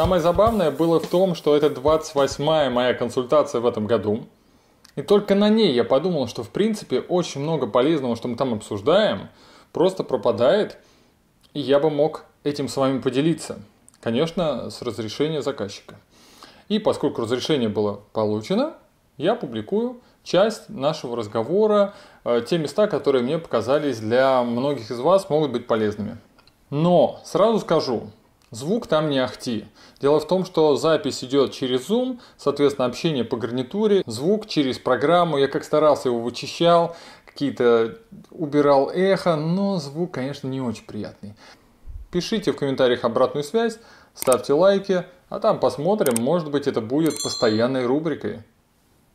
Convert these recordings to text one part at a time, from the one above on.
Самое забавное было в том, что это 28-я моя консультация в этом году. И только на ней я подумал, что в принципе очень много полезного, что мы там обсуждаем, просто пропадает, и я бы мог этим с вами поделиться. Конечно, с разрешения заказчика. И поскольку разрешение было получено, я публикую часть нашего разговора, э, те места, которые мне показались для многих из вас могут быть полезными. Но сразу скажу, Звук там не ахти. Дело в том, что запись идет через Zoom, соответственно, общение по гарнитуре, звук через программу. Я как старался его вычищал, какие-то убирал эхо, но звук, конечно, не очень приятный. Пишите в комментариях обратную связь, ставьте лайки, а там посмотрим, может быть это будет постоянной рубрикой.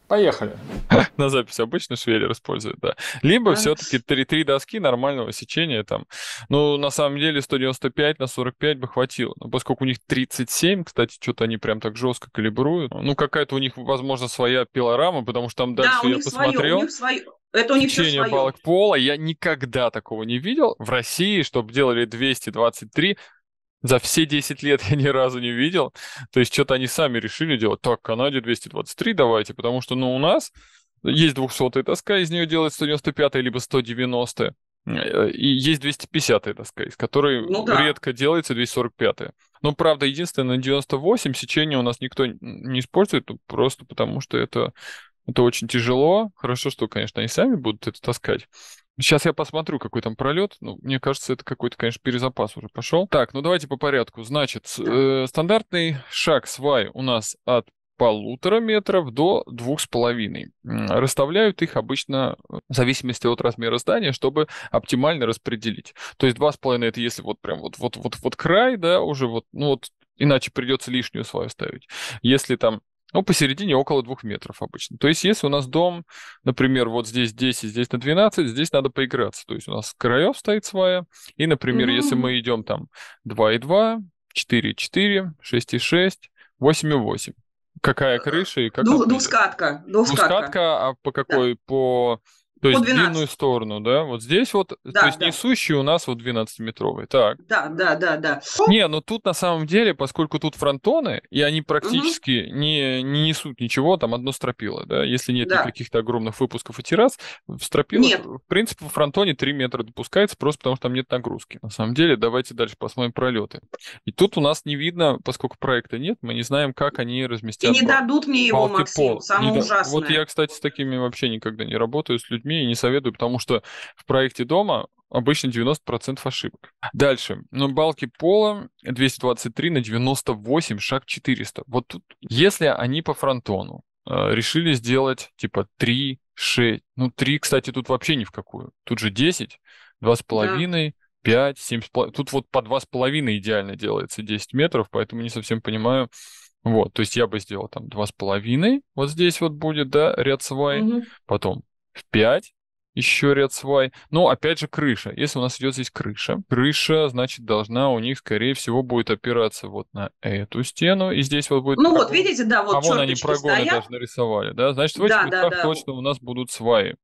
Поехали. На запись обычно швеллер используют, да. Либо а? все-таки три, три доски нормального сечения там. Ну, на самом деле 195 на 45 бы хватило. Но поскольку у них 37, кстати, что-то они прям так жестко калибруют. Ну, какая-то у них, возможно, своя пилорама, потому что там дальше да, я посмотрел. Свое, у них свое. Это у них Сечение все свое. балок пола я никогда такого не видел. В России, чтобы делали 223, за все 10 лет я ни разу не видел. То есть что-то они сами решили делать. Так, Канаде 223 давайте, потому что, ну, у нас есть 200-я тоска, из нее делает 195-я либо 190-я. Э, и есть 250-я тоска, из которой ну, да. редко делается 245-я. Но, правда, единственное, на 98 сечение у нас никто не использует, ну, просто потому что это, это очень тяжело. Хорошо, что, конечно, они сами будут это таскать. Сейчас я посмотрю, какой там пролет. Ну, мне кажется, это какой-то, конечно, перезапас уже пошел. Так, ну давайте по порядку. Значит, э, стандартный шаг свай у нас от полутора метров до двух с половиной. Расставляют их обычно э, в зависимости от размера здания, чтобы оптимально распределить. То есть два с половиной это если вот прям вот вот вот вот край, да, уже вот ну вот иначе придется лишнюю свою ставить. Если там ну, посередине около двух метров обычно. То есть, если у нас дом, например, вот здесь 10, здесь на 12, здесь надо поиграться. То есть, у нас краев стоит своя. И, например, mm-hmm. если мы идем там и и и 2,2, 4,4, и 8,8. Какая э, крыша и как... Двускатка. Двускатка. двухскатка. а по какой? Да. По то есть длинную сторону, да? Вот здесь вот, да, то есть да. несущий у нас вот 12-метровый, так. Да, да, да, да. Не, но ну тут на самом деле, поскольку тут фронтоны, и они практически угу. не, не несут ничего, там одно стропило, да? Если нет да. каких-то огромных выпусков и террас, в стропилах, нет. в принципе, в фронтоне 3 метра допускается, просто потому что там нет нагрузки. На самом деле, давайте дальше посмотрим пролеты. И тут у нас не видно, поскольку проекта нет, мы не знаем, как они разместят. И не бал... дадут мне его, Максим, пол. самое ужасное. Да... Вот я, кстати, с такими вообще никогда не работаю, с людьми людьми и не советую, потому что в проекте дома обычно 90% ошибок. Дальше. Но ну, балки пола 223 на 98, шаг 400. Вот тут, если они по фронтону э, решили сделать типа 3, 6, ну 3, кстати, тут вообще ни в какую. Тут же 10, 2,5, да. 5, 7,5. Тут вот по 2,5 идеально делается 10 метров, поэтому не совсем понимаю, вот, то есть я бы сделал там 2,5, вот здесь вот будет, да, ряд свай, угу. потом в 5, еще ряд свай. Но опять же крыша. Если у нас идет здесь крыша, крыша, значит, должна у них, скорее всего, будет опираться вот на эту стену. И здесь вот будет... Ну прогон. вот, видите, да, вот А вон они прогоны стоят. даже нарисовали, да? Значит, в этих да, местах да, да. точно у нас будут сваи.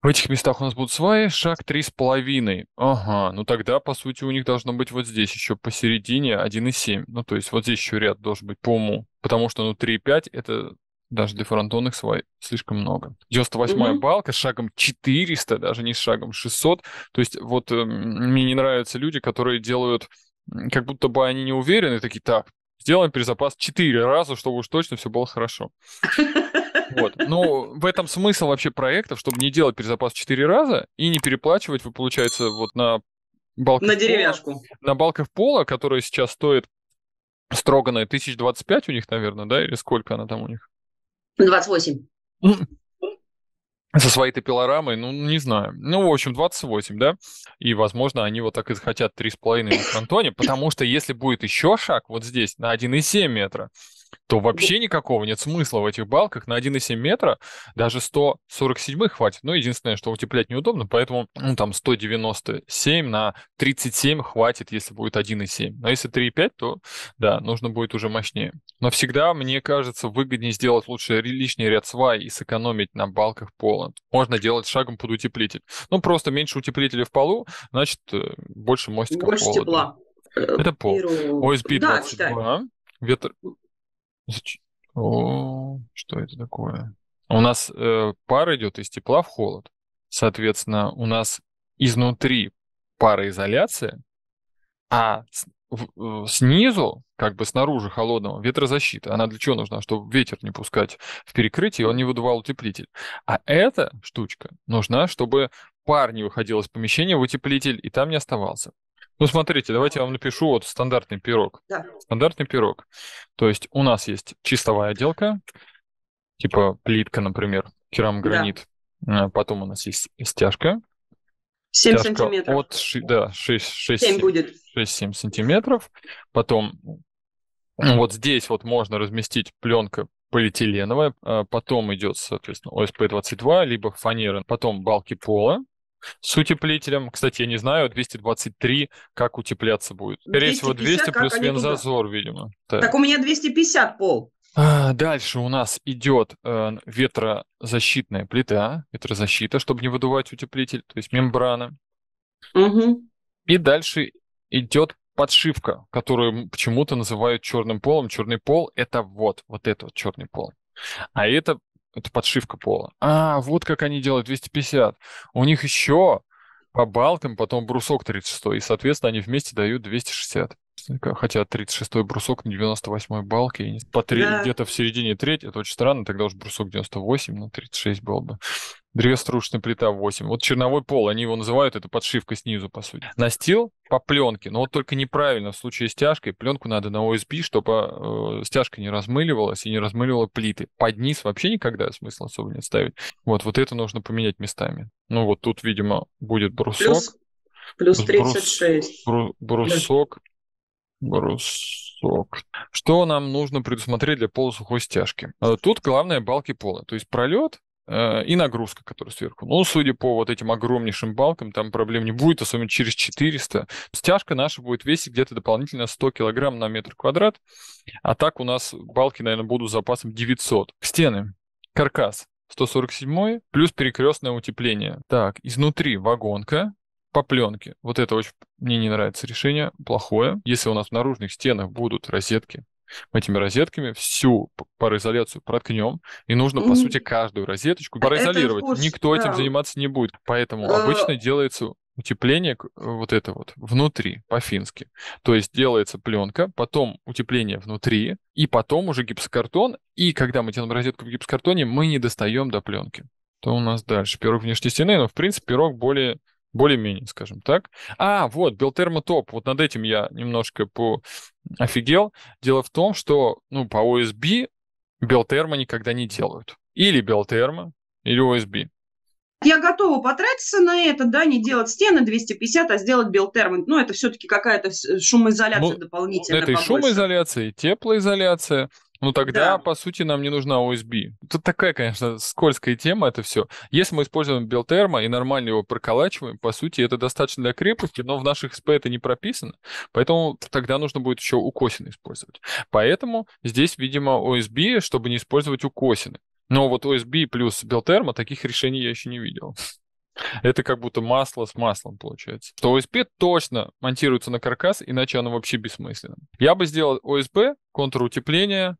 В этих местах у нас будут сваи, шаг 3,5. Ага, ну тогда, по сути, у них должно быть вот здесь еще посередине 1,7. Ну, то есть вот здесь еще ряд должен быть по уму, потому что, ну, 3,5 это даже для фронтонных свай слишком много. 98 mm-hmm. балка с шагом 400, даже не с шагом 600. То есть вот э, мне не нравятся люди, которые делают, как будто бы они не уверены, такие, так, сделаем перезапас 4 раза, чтобы уж точно все было хорошо. Вот. Ну, в этом смысл вообще проектов, чтобы не делать перезапас 4 раза и не переплачивать, вы, получается, вот на балках... На деревяшку. Пола, на балках пола, которые сейчас стоит строганная 1025 у них, наверное, да, или сколько она там у них? 28. Со своей-то пилорамой, ну, не знаю. Ну, в общем, 28, да? И, возможно, они вот так и захотят 3,5 в фронтоне, потому что если будет еще шаг вот здесь, на 1,7 метра, то вообще никакого нет смысла в этих балках. На 1,7 метра даже 147 хватит. Ну, единственное, что утеплять неудобно, поэтому ну, там 197 на 37 хватит, если будет 1,7. Но если 3,5, то да, нужно будет уже мощнее. Но всегда, мне кажется, выгоднее сделать лучше лишний ряд свай и сэкономить на балках пола. Можно делать шагом под утеплитель. Ну, просто меньше утеплителя в полу, значит, э, больше мостика больше пола. тепла. Э, Это пол. ОСБ 22 Да, ветер, Зач- О, что это такое? У нас э, пар идет из тепла в холод. Соответственно, у нас изнутри пароизоляция, а с, в, э, снизу, как бы снаружи холодного, ветрозащита. Она для чего нужна? Чтобы ветер не пускать в перекрытие, он не выдувал утеплитель. А эта штучка нужна, чтобы пар не выходил из помещения в утеплитель, и там не оставался. Ну, смотрите, давайте я вам напишу вот стандартный пирог. Да. Стандартный пирог. То есть у нас есть чистовая отделка, типа плитка, например, керамогранит. Да. Э, потом у нас есть стяжка. 7 стяжка сантиметров. От, да, 6, 6, 7, 7 будет. 6-7 сантиметров. Потом вот здесь вот можно разместить пленка полиэтиленовая, э, потом идет, соответственно, ОСП-22, либо фанера, потом балки пола, с утеплителем, кстати, я не знаю, 223, как утепляться будет. Скорее всего, 200 плюс вензазор, видимо. Так. так у меня 250 пол. А, дальше у нас идет э, ветрозащитная плита, ветрозащита, чтобы не выдувать утеплитель, то есть мембрана. Угу. И дальше идет подшивка, которую почему-то называют черным полом. Черный пол это вот, вот это вот черный пол. А это это подшивка пола. А, вот как они делают 250. У них еще по балкам потом брусок 36, и, соответственно, они вместе дают 260. Хотя 36-й брусок на 98-й балке, и по 3, да. где-то в середине треть, это очень странно, тогда уж брусок 98, ну 36 был бы. Древеструшечная плита 8. Вот черновой пол, они его называют, это подшивка снизу, по сути. Настил по пленке, но вот только неправильно в случае с Пленку надо на OSB, чтобы э, стяжка не размыливалась и не размыливала плиты. Под низ вообще никогда смысла особо не ставить. Вот, вот это нужно поменять местами. Ну вот тут, видимо, будет брусок. Плюс, плюс 36. Брус, бру, брусок брусок. Что нам нужно предусмотреть для полусухой стяжки? Э, тут главное балки пола, то есть пролет э, и нагрузка, которая сверху. Ну, судя по вот этим огромнейшим балкам, там проблем не будет, особенно через 400. Стяжка наша будет весить где-то дополнительно 100 килограмм на метр квадрат, а так у нас балки, наверное, будут с запасом 900. Стены, каркас 147 плюс перекрестное утепление. Так, изнутри вагонка, по пленке. Вот это очень мне не нравится решение, плохое. Если у нас в наружных стенах будут розетки, мы этими розетками всю пароизоляцию проткнем, и нужно, по сути, каждую розеточку пароизолировать. Курс, Никто да. этим заниматься не будет. Поэтому э. обычно делается утепление э, вот это вот внутри по-фински. То есть делается пленка, потом утепление внутри, и потом уже гипсокартон. И когда мы делаем розетку в гипсокартоне, мы не достаем до пленки. То у нас дальше пирог внешней стены, но в принципе пирог более более-менее, скажем так. А, вот, Белтермотоп. Вот над этим я немножко по... офигел. Дело в том, что ну, по OSB Белтерма никогда не делают. Или Белтерма, или OSB. Я готова потратиться на это, да, не делать стены 250, а сделать Белтермо. Ну, это все-таки какая-то шумоизоляция ну, дополнительная. Это побольше. и шумоизоляция, и теплоизоляция. Ну тогда, да. по сути, нам не нужна OSB. Тут такая, конечно, скользкая тема это все. Если мы используем Белтерма и нормально его проколачиваем, по сути, это достаточно для крепости, но в наших СП это не прописано, поэтому тогда нужно будет еще укосины использовать. Поэтому здесь, видимо, OSB, чтобы не использовать укосины. Но вот OSB плюс Белтерма таких решений я еще не видел. Это как будто масло с маслом получается. То OSP точно монтируется на каркас, иначе оно вообще бессмысленно. Я бы сделал контур утепления.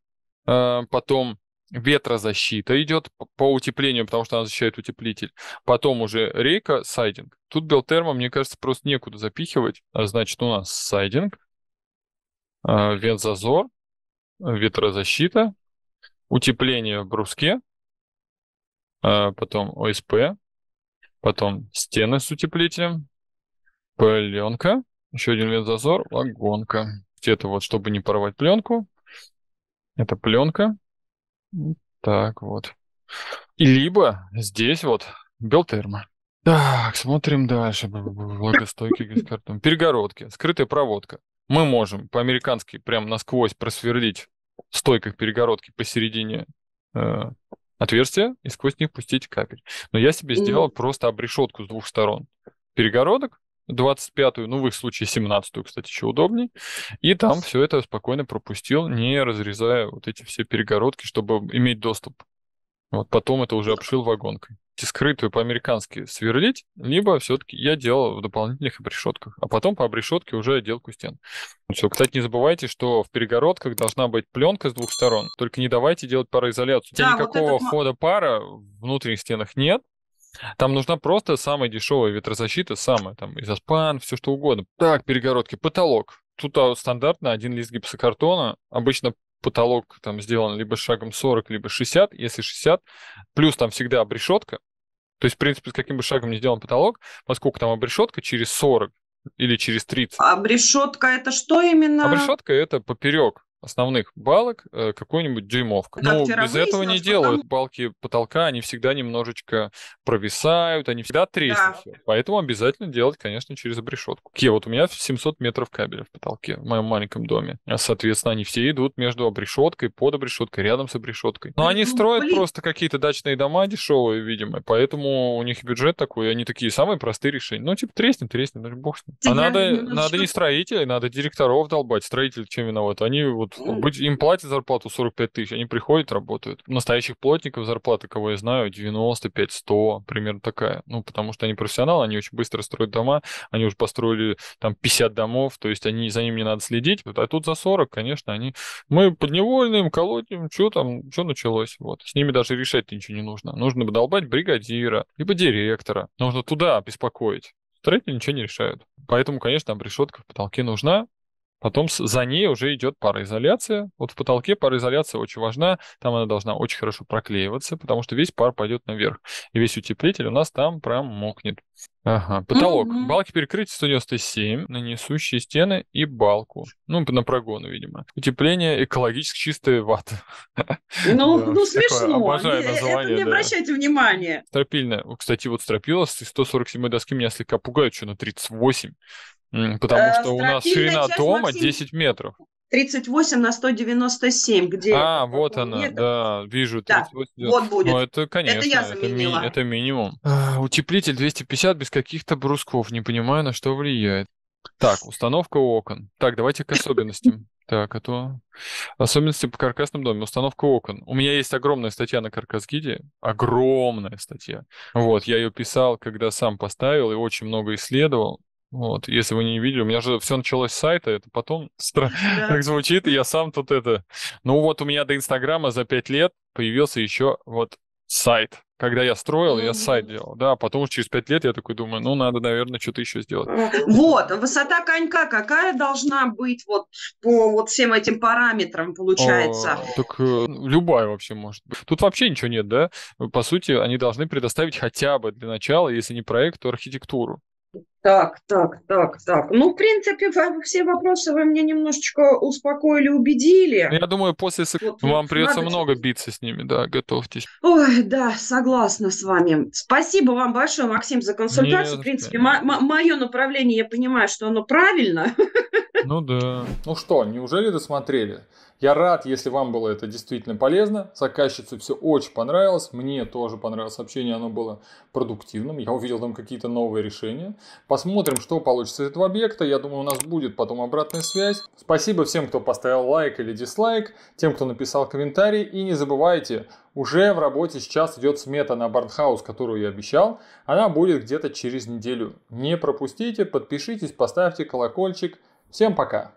Э, потом ветрозащита идет по утеплению, потому что она защищает утеплитель. Потом уже рейка, сайдинг. Тут Белтерма, мне кажется, просто некуда запихивать. А значит, у нас сайдинг, э, ветзазор, ветрозащита, утепление в бруске, э, потом ОСП, потом стены с утеплителем, пленка, еще один ветзазор, вагонка. Это вот, чтобы не порвать пленку. Это пленка. Так вот. И либо здесь вот белтерма. Так, смотрим дальше. Влагостойкий газ-картон. Перегородки, скрытая проводка. Мы можем по-американски прям насквозь просверлить в стойках перегородки посередине э, отверстия и сквозь них пустить капель. Но я себе сделал просто обрешетку с двух сторон перегородок 25-ю, ну, в их случае 17-ю, кстати, еще удобней. И там все это спокойно пропустил, не разрезая вот эти все перегородки, чтобы иметь доступ. Вот потом это уже обшил вагонкой. И скрытые по-американски сверлить, либо все-таки я делал в дополнительных обрешетках, а потом по обрешетке уже отделку стен. Все, кстати, не забывайте, что в перегородках должна быть пленка с двух сторон. Только не давайте делать пароизоляцию. Да, У тебя вот никакого этот... хода пара в внутренних стенах нет, там нужна просто самая дешевая ветрозащита, самая там из аспан все что угодно. Так, перегородки, потолок. Тут а, стандартно один лист гипсокартона, обычно потолок там сделан либо шагом 40, либо 60, если 60, плюс там всегда обрешетка, то есть, в принципе, с каким бы шагом не сделан потолок, поскольку там обрешетка через 40 или через 30. Обрешетка это что именно? Обрешетка это поперек основных балок э, какую-нибудь дюймовку. ну, без этого не делают. Там... Балки потолка, они всегда немножечко провисают, они всегда треснут. Да. Поэтому обязательно делать, конечно, через обрешетку. Ке, вот у меня 700 метров кабеля в потолке в моем маленьком доме. А, соответственно, они все идут между обрешеткой, под обрешеткой, рядом с обрешеткой. Но они ну, строят блин. просто какие-то дачные дома дешевые, видимо, поэтому у них бюджет такой, они такие самые простые решения. Ну, типа, треснет, треснет, ну, бог с ним. А надо, надо не строителей, надо директоров долбать. Строители чем виноваты? Они вот вот ну, быть, им платят зарплату 45 тысяч, они приходят, работают. Настоящих плотников зарплата, кого я знаю, 95-100, примерно такая. Ну, потому что они профессионалы, они очень быстро строят дома, они уже построили там 50 домов, то есть они за ними не надо следить, а тут за 40, конечно, они... Мы подневольным, колотим, что там, что началось, вот. С ними даже решать ничего не нужно. Нужно бы долбать бригадира, либо директора. Нужно туда беспокоить. Строители ничего не решают. Поэтому, конечно, там решетка в потолке нужна, Потом за ней уже идет пароизоляция. Вот в потолке пароизоляция очень важна. Там она должна очень хорошо проклеиваться, потому что весь пар пойдет наверх. И весь утеплитель у нас там прям мокнет. Ага, потолок. Mm-hmm. Балки перекрытия 197 на несущие стены и балку. Ну, на прогон, видимо. Утепление экологически чистая вата. Ну, ну смешно. Обожаю название. не обращайте внимания. Стропильная. Кстати, вот стропила с 147 доски меня слегка пугают, что на 38. Потому э, что у нас ширина дома 10 метров. 38 на 197, где... А, вот она, метров. да, вижу. 38, да, вот будет. Ну, это, конечно, это, я это, ми- это минимум. А, утеплитель 250 без каких-то брусков, не понимаю, на что влияет. Так, установка окон. Так, давайте к особенностям. Так, а то... Особенности по каркасным домам. Установка окон. У меня есть огромная статья на каркас-гиде. Огромная статья. Вот, я ее писал, когда сам поставил, и очень много исследовал. Вот, если вы не видели, у меня же все началось с сайта, это потом стра... да. звучит, и я сам тут это. Ну вот у меня до Инстаграма за пять лет появился еще вот сайт. Когда я строил, mm-hmm. я сайт делал, да, потом через пять лет я такой думаю, ну, надо, наверное, что-то еще сделать. Вот, высота конька какая должна быть вот по вот всем этим параметрам, получается? О, а, так э, любая вообще может быть. Тут вообще ничего нет, да? По сути, они должны предоставить хотя бы для начала, если не проект, то архитектуру. Так, так, так, так. Ну, в принципе, все вопросы вы мне немножечко успокоили, убедили. Ну, я думаю, после сек... вот, вам придется надо... много биться с ними, да, готовьтесь. Ой, да, согласна с вами. Спасибо вам большое, Максим, за консультацию. Нет, в принципе, мое направление, я понимаю, что оно правильно. Ну да. Ну что, неужели досмотрели? Я рад, если вам было это действительно полезно. Заказчице все очень понравилось. Мне тоже понравилось общение, оно было продуктивным. Я увидел там какие-то новые решения. Посмотрим, что получится из этого объекта. Я думаю, у нас будет потом обратная связь. Спасибо всем, кто поставил лайк или дизлайк, тем, кто написал комментарий. И не забывайте, уже в работе сейчас идет смета на Барнхаус, которую я обещал. Она будет где-то через неделю. Не пропустите, подпишитесь, поставьте колокольчик. Всем пока!